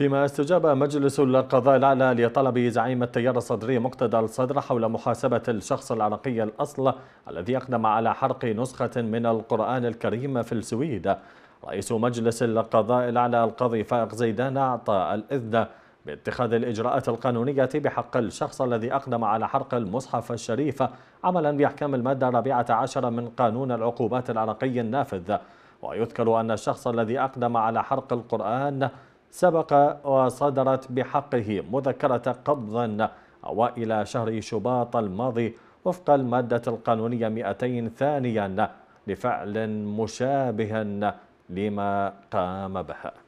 فيما استجاب مجلس القضاء الأعلى لطلب زعيم التيار الصدري مقتدى الصدر حول محاسبة الشخص العراقي الأصل الذي أقدم على حرق نسخة من القرآن الكريم في السويد رئيس مجلس القضاء الأعلى القاضي فائق زيدان أعطى الإذن باتخاذ الإجراءات القانونية بحق الشخص الذي أقدم على حرق المصحف الشريف عملا بأحكام المادة الرابعة عشر من قانون العقوبات العراقي النافذ ويذكر أن الشخص الذي أقدم على حرق القرآن سبق وصدرت بحقه مذكرة قبضا وإلى شهر شباط الماضي وفق المادة القانونية 200 ثانيا لفعل مشابه لما قام به